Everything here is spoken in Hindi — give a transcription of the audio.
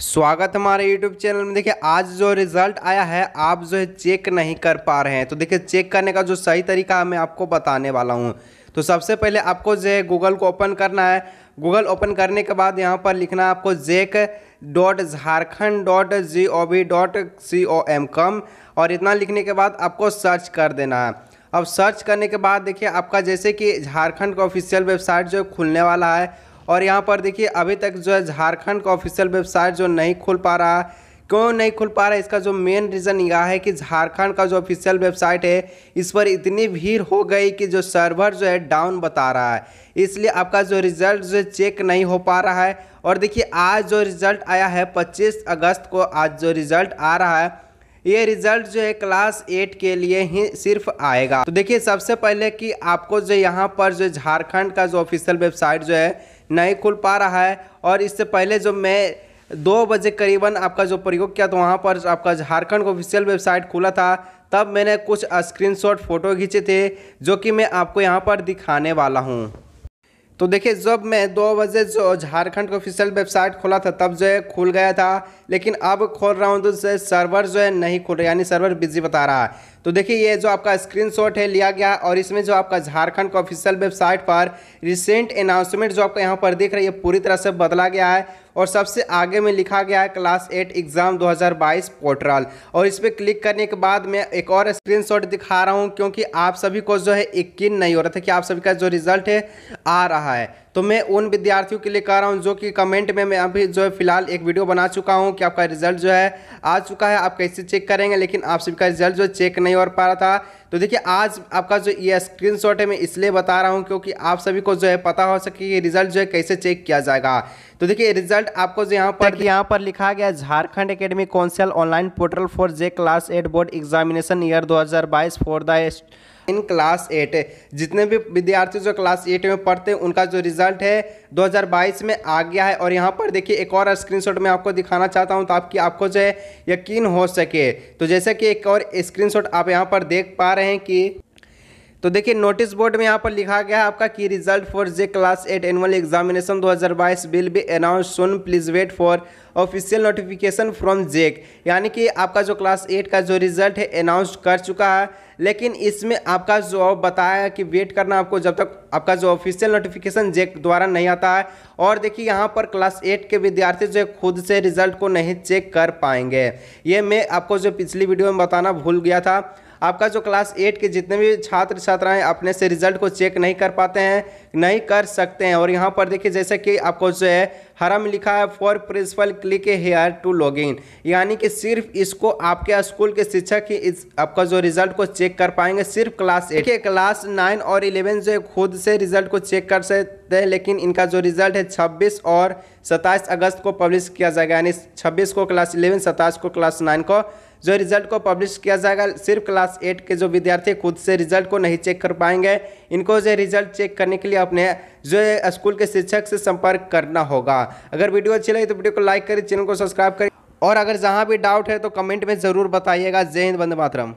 स्वागत हमारे YouTube चैनल में देखिए आज जो रिज़ल्ट आया है आप जो है चेक नहीं कर पा रहे हैं तो देखिए चेक करने का जो सही तरीका है मैं आपको बताने वाला हूँ तो सबसे पहले आपको जो है गूगल को ओपन करना है गूगल ओपन करने के बाद यहाँ पर लिखना है आपको JAC dot Jharkhand dot G O V dot C O M कम और इतना लिखने के बाद आपको सर्च कर देना है अब सर्च करने के बाद देखिए आपका जैसे कि झारखंड का ऑफिशियल वेबसाइट जो है खुलने वाला है और यहाँ पर देखिए अभी तक जो है झारखंड का ऑफिशियल वेबसाइट जो नहीं खुल पा रहा क्यों नहीं खुल पा रहा इसका जो मेन रीज़न यह है कि झारखंड का जो ऑफिशियल वेबसाइट है इस पर इतनी भीड़ हो गई कि जो सर्वर जो है डाउन बता रहा है इसलिए आपका जो रिज़ल्ट जो चेक नहीं हो पा रहा है और देखिए आज जो रिज़ल्ट आया है 25 अगस्त को आज जो रिज़ल्ट आ रहा है ये रिजल्ट जो है क्लास एट के लिए ही सिर्फ आएगा तो देखिए सबसे पहले कि आपको जो यहाँ पर जो झारखंड का जो ऑफिशियल वेबसाइट जो है नहीं खुल पा रहा है और इससे पहले जो मैं दो बजे करीबन आपका जो प्रयोग किया तो वहाँ पर आपका झारखंड का ऑफिशियल वेबसाइट खुला था तब मैंने कुछ स्क्रीनशॉट फ़ोटो खींचे थे जो कि मैं आपको यहाँ पर दिखाने वाला हूँ तो देखिए जब मैं दो बजे जो झारखंड का ऑफिशियल वेबसाइट खोला था तब जो है खुल गया था लेकिन अब खोल रहा हूँ तो सर्वर जो है नहीं खुल रहा यानी सर्वर बिजी बता रहा है तो देखिए ये जो आपका स्क्रीनशॉट है लिया गया और इसमें जो आपका झारखंड का ऑफिशियल वेबसाइट पर रिसेंट अनाउंसमेंट जो आपको यहाँ पर देख रही है पूरी तरह से बदला गया है और सबसे आगे में लिखा गया है क्लास एट एग्ज़ाम 2022 पोर्टल और इस पर क्लिक करने के बाद मैं एक और स्क्रीनशॉट दिखा रहा हूँ क्योंकि आप सभी को जो है यकीन नहीं हो रहा था कि आप सभी का जो रिजल्ट है आ रहा है तो मैं उन विद्यार्थियों के लिए कह रहा हूँ जो कि कमेंट में मैं अभी जो है फिलहाल एक वीडियो बना चुका हूँ कि आपका रिजल्ट जो है आ चुका है आप कैसे चेक करेंगे लेकिन आप सभी का रिजल्ट जो चेक नहीं हो पा रहा था तो देखिए आज आपका जो ये स्क्रीन है मैं इसलिए बता रहा हूँ क्योंकि आप सभी को जो है पता हो सके कि रिजल्ट जो है कैसे चेक किया जाएगा तो देखिए रिजल्ट आपको जो यहाँ पर यहाँ पर लिखा गया Jharkhand academy council online portal for J class eight board examination year 2022 for the in class eight जितने भी विद्यार्थी जो क्लास एट में पढ़ते हैं उनका जो रिजल्ट है 2022 में आ गया है और यहाँ पर देखिए एक और स्क्रीनशॉट मैं आपको दिखाना चाहता हूँ ताकि आपको जो है यकीन हो सके तो जैसे कि एक और स्क्रीनशॉट आप यहाँ पर देख पा रहे हैं कि तो देखिए नोटिस बोर्ड में यहाँ पर लिखा गया है आपका कि result for J class eight annual examination 2022 will be announce soon please wait for official notification from JAC यानी कि आपका जो क्लास एट का जो रिजल्ट है अनाउंस कर चुका है लेकिन इसमें आपका जो बताया कि वेट करना आपको जब तक आपका जो ऑफिशियल नोटिफिकेशन जेक द्वारा नहीं आता है और देखिए यहाँ पर क्लास एट के विद्यार्थी जो खुद से रिजल्ट को नहीं चेक कर पाएंगे ये मैं आपको जो पिछली वीडियो में बताना भूल गया था आपका जो क्लास एट के जितने भी छात्र छात्राएं अपने से रिजल्ट को चेक नहीं कर पाते हैं नहीं कर सकते हैं और यहाँ पर देखिए जैसे कि आपको जो है हरा में लिखा है for principal click here to log in यानी कि सिर्फ इसको आपके स्कूल के शिक्षक ही इस आपका जो रिजल्ट को चेक कर पाएंगे सिर्फ क्लास एट के क्लास नाइन और इलेवन जो है खुद से रिजल्ट को चेक कर सकते हैं लेकिन इनका जो रिजल्ट है छब्बीस और सत्ताईस अगस्त को पब्लिश किया जाएगा यानी छब्बीस को क्लास इलेवन सत्ताईस को क्लास नाइन को जो रिजल्ट को पब्लिश किया जाएगा सिर्फ क्लास एट के जो विद्यार्थी खुद से रिजल्ट को नहीं चेक कर पाएंगे इनको जो रिजल्ट चेक करने के लिए अपने जो स्कूल के शिक्षक से संपर्क करना होगा अगर वीडियो अच्छी लगी तो वीडियो को लाइक करें चैनल को सब्सक्राइब करें और अगर जहाँ भी डाउट है तो कमेंट में ज़रूर बताइएगा जय हिंद बंद मातरम